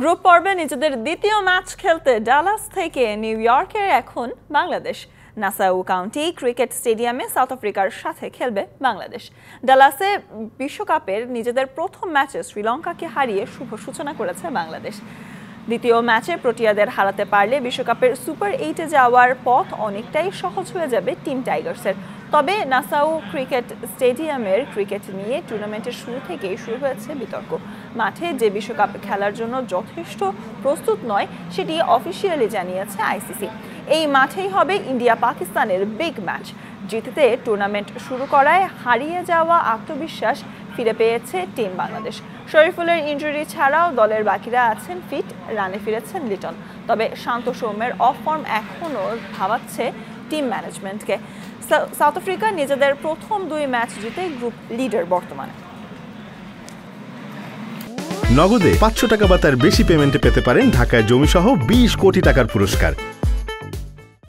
group পর্বে নিজেদের দ্বিতীয় ম্যাচ খেলতে ডালাস থেকে নিউ ইয়র্কের এখন বাংলাদেশ নাসাউ কাউন্টি ক্রিকেট স্টেডিয়ামে সাউথ আফ্রিকার সাথে খেলবে বাংলাদেশ ডালাসে বিশ্বকাপের নিজেদের প্রথম ম্যাচে শ্রীলঙ্কাকে হারিয়ে শুভ সূচনা করেছে বাংলাদেশ দ্বিতীয় ম্যাচে প্রোটিয়াদের হারাতে পারলে বিশ্বকাপের সুপার এইটে যাওয়ার পথ অনেকটাই সহজ হয়ে যাবে টিম টাইগার্সের তবে নাসাউ ক্রিকেট স্টেডিয়ামের ক্রিকেট নিয়ে টুর্নামেন্টের শুরু থেকেই শুরু হয়েছে বিতর্ক মাঠে যে বিশ্বকাপ খেলার জন্য যথেষ্ট প্রস্তুত নয় সেটি অফিসিয়ালি জানিয়েছে আইসিসি এই মাঠেই হবে ইন্ডিয়া পাকিস্তানের বিগ ম্যাচ জিততে টুর্নামেন্ট শুরু করায় হারিয়ে যাওয়া আত্মবিশ্বাস ফিরে পেয়েছে টিম বাংলাদেশ শরীফুলের ইঞ্জুরি ছাড়াও দলের বাকিরা আছেন ফিট রানে ফিরেছেন লিটন তবে শান্ত সৌম্যের অফ ফর্ম এখনও ভাবাচ্ছে টিম ম্যানেজমেন্টকে সাউথ আফ্রিকা নিজেদের প্রথম দুই ম্যাচ জিতে গ্রুপ লিডার বর্তমানে নগদে পাঁচশো টাকা বা তার বেশি পেমেন্টে পেতে পারেন ঢাকায় জমিসহ বিশ কোটি টাকার পুরস্কার